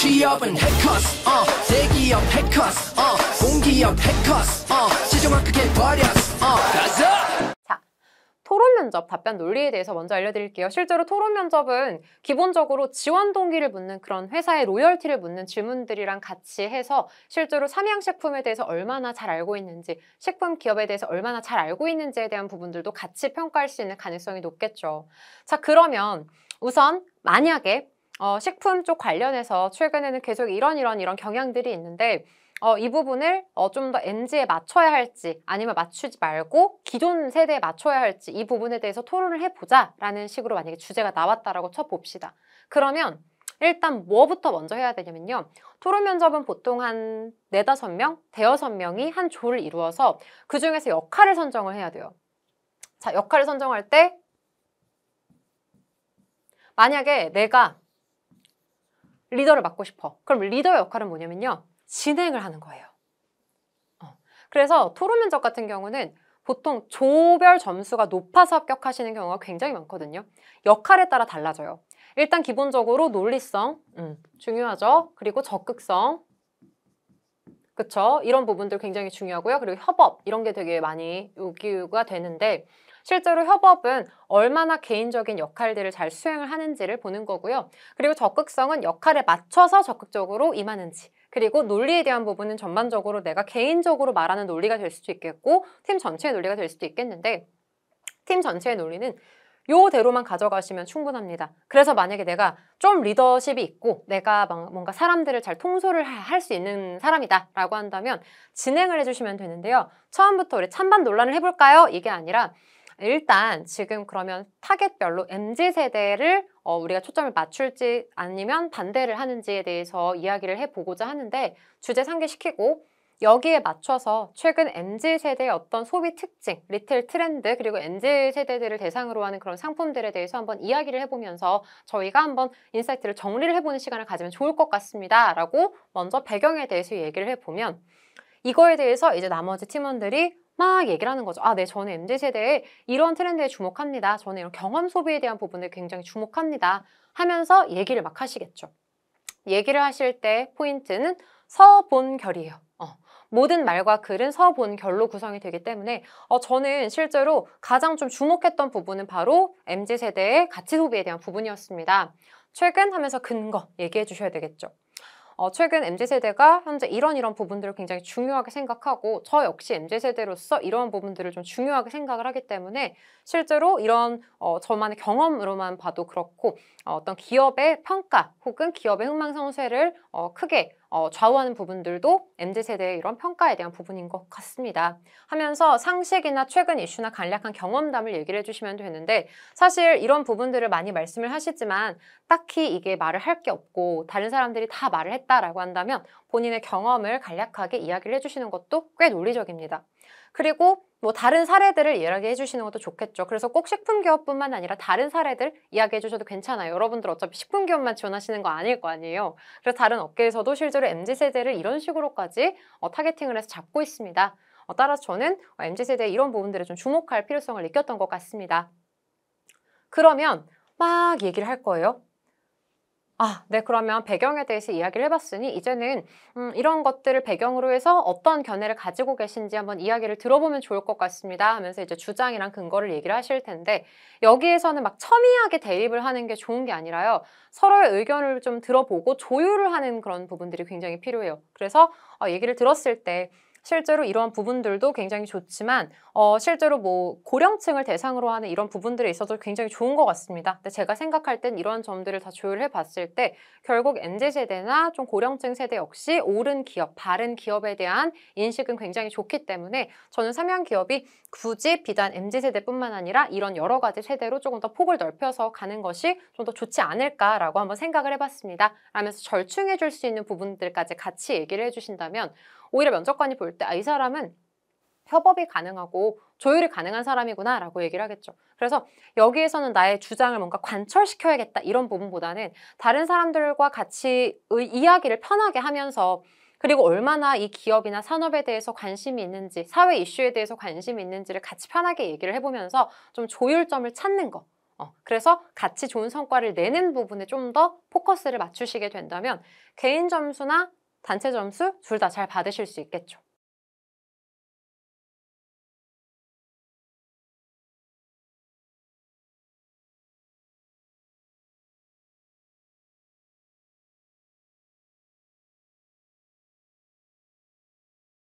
취업은 해커스 어 대기업 해커스 어 공기업 해커스 어 시중학 크게 버렸어 어, 가자 자 토론 면접 답변 논리에 대해서 먼저 알려드릴게요. 실제로 토론 면접은 기본적으로 지원 동기를 묻는 그런 회사의 로열티를 묻는 질문들이랑 같이 해서 실제로 삼양식품에 대해서 얼마나 잘 알고 있는지 식품 기업에 대해서 얼마나 잘 알고 있는지에 대한 부분들도 같이 평가할 수 있는 가능성이 높겠죠. 자 그러면 우선 만약에 어, 식품 쪽 관련해서 최근에는 계속 이런 이런 이런 경향들이 있는데 어, 이 부분을 어, 좀더 NG에 맞춰야 할지 아니면 맞추지 말고 기존 세대에 맞춰야 할지 이 부분에 대해서 토론을 해보자라는 식으로 만약에 주제가 나왔다라고 쳐봅시다. 그러면 일단 뭐부터 먼저 해야 되냐면요. 토론 면접은 보통 한 네다섯 명, 대여섯 명이 한 조를 이루어서 그 중에서 역할을 선정을 해야 돼요. 자, 역할을 선정할 때 만약에 내가 리더를 맡고 싶어. 그럼 리더의 역할은 뭐냐면요. 진행을 하는 거예요. 어. 그래서 토론 면접 같은 경우는 보통 조별 점수가 높아서 합격하시는 경우가 굉장히 많거든요. 역할에 따라 달라져요. 일단 기본적으로 논리성 음, 중요하죠. 그리고 적극성 그쵸? 이런 부분들 굉장히 중요하고요. 그리고 협업 이런 게 되게 많이 요구가 되는데 실제로 협업은 얼마나 개인적인 역할들을 잘 수행을 하는지를 보는 거고요. 그리고 적극성은 역할에 맞춰서 적극적으로 임하는지 그리고 논리에 대한 부분은 전반적으로 내가 개인적으로 말하는 논리가 될 수도 있겠고 팀 전체의 논리가 될 수도 있겠는데 팀 전체의 논리는 요대로만 가져가시면 충분합니다. 그래서 만약에 내가 좀 리더십이 있고 내가 뭔가 사람들을 잘 통솔을 할 수 있는 사람이다 라고 한다면 진행을 해주시면 되는데요. 처음부터 우리 찬반 논란을 해볼까요? 이게 아니라 일단 지금 그러면 타겟별로 MZ 세대를 어, 우리가 초점을 맞출지 아니면 반대를 하는지에 대해서 이야기를 해보고자 하는데 주제 상기시키고 여기에 맞춰서 최근 MZ 세대의 어떤 소비 특징, 리테일 트렌드, 그리고 MZ 세대들을 대상으로 하는 그런 상품들에 대해서 한번 이야기를 해보면서 저희가 한번 인사이트를 정리를 해보는 시간을 가지면 좋을 것 같습니다. 라고 먼저 배경에 대해서 얘기를 해보면 이거에 대해서 이제 나머지 팀원들이 막 얘기를 하는 거죠. 아, 네, 저는 m z 세대에 이런 트렌드에 주목합니다. 저는 이런 경험 소비에 대한 부분을 굉장히 주목합니다. 하면서 얘기를 막 하시겠죠. 얘기를 하실 때 포인트는 서본결이에요. 어, 모든 말과 글은 서본결로 구성이 되기 때문에 어, 저는 실제로 가장 좀 주목했던 부분은 바로 MZ세대의 가치 소비에 대한 부분이었습니다. 최근 하면서 근거 얘기해 주셔야 되겠죠. 어, 최근 MZ세대가 현재 이런 이런 부분들을 굉장히 중요하게 생각하고 저 역시 MZ세대로서 이런 부분들을 좀 중요하게 생각을 하기 때문에 실제로 이런 어, 저만의 경험으로만 봐도 그렇고 어, 어떤 기업의 평가 혹은 기업의 흥망성쇠를 어, 크게 어, 좌우하는 부분들도 MZ세대의 이런 평가에 대한 부분인 것 같습니다. 하면서 상식이나 최근 이슈나 간략한 경험담을 얘기를 해주시면 되는데 사실 이런 부분들을 많이 말씀을 하시지만 딱히 이게 말을 할 게 없고 다른 사람들이 다 말을 했다라고 한다면 본인의 경험을 간략하게 이야기를 해주시는 것도 꽤 논리적입니다. 그리고 뭐 다른 사례들을 이야기해 주시는 것도 좋겠죠. 그래서 꼭 식품기업뿐만 아니라 다른 사례들 이야기해 주셔도 괜찮아요. 여러분들 어차피 식품기업만 지원하시는 거 아닐 거 아니에요. 그래서 다른 업계에서도 실제로 MZ세대를 이런 식으로까지 어, 타겟팅을 해서 잡고 있습니다. 어, 따라서 저는 어, MZ세대 의 이런 부분들에 좀 주목할 필요성을 느꼈던 것 같습니다. 그러면 막 얘기를 할 거예요. 아, 네, 그러면 배경에 대해서 이야기를 해봤으니 이제는 음, 이런 것들을 배경으로 해서 어떤 견해를 가지고 계신지 한번 이야기를 들어보면 좋을 것 같습니다 하면서 이제 주장이랑 근거를 얘기를 하실 텐데 여기에서는 막 첨예하게 대립을 하는 게 좋은 게 아니라요. 서로의 의견을 좀 들어보고 조율을 하는 그런 부분들이 굉장히 필요해요. 그래서 어, 얘기를 들었을 때 실제로 이러한 부분들도 굉장히 좋지만 어, 실제로 뭐 고령층을 대상으로 하는 이런 부분들에 있어서 굉장히 좋은 것 같습니다. 근데 제가 생각할 땐 이러한 점들을 다 조율해 봤을 때 결국 MZ 세대나 좀 고령층 세대 역시 옳은 기업, 바른 기업에 대한 인식은 굉장히 좋기 때문에 저는 삼양 기업이 굳이 비단 MZ 세대뿐만 아니라 이런 여러 가지 세대로 조금 더 폭을 넓혀서 가는 것이 좀 더 좋지 않을까라고 한번 생각을 해봤습니다. 라면서 절충해줄 수 있는 부분들까지 같이 얘기를 해주신다면 오히려 면접관이 볼 때아이 사람은 협업이 가능하고 조율이 가능한 사람이구나 라고 얘기를 하겠죠. 그래서 여기에서는 나의 주장을 뭔가 관철시켜야겠다 이런 부분보다는 다른 사람들과 같이 이야기를 편하게 하면서 그리고 얼마나 이 기업이나 산업에 대해서 관심이 있는지 사회 이슈에 대해서 관심이 있는지를 같이 편하게 얘기를 해보면서 좀 조율점을 찾는 거 어, 그래서 같이 좋은 성과를 내는 부분에 좀 더 포커스를 맞추시게 된다면 개인 점수나 단체 점수 둘 다 잘 받으실 수 있겠죠.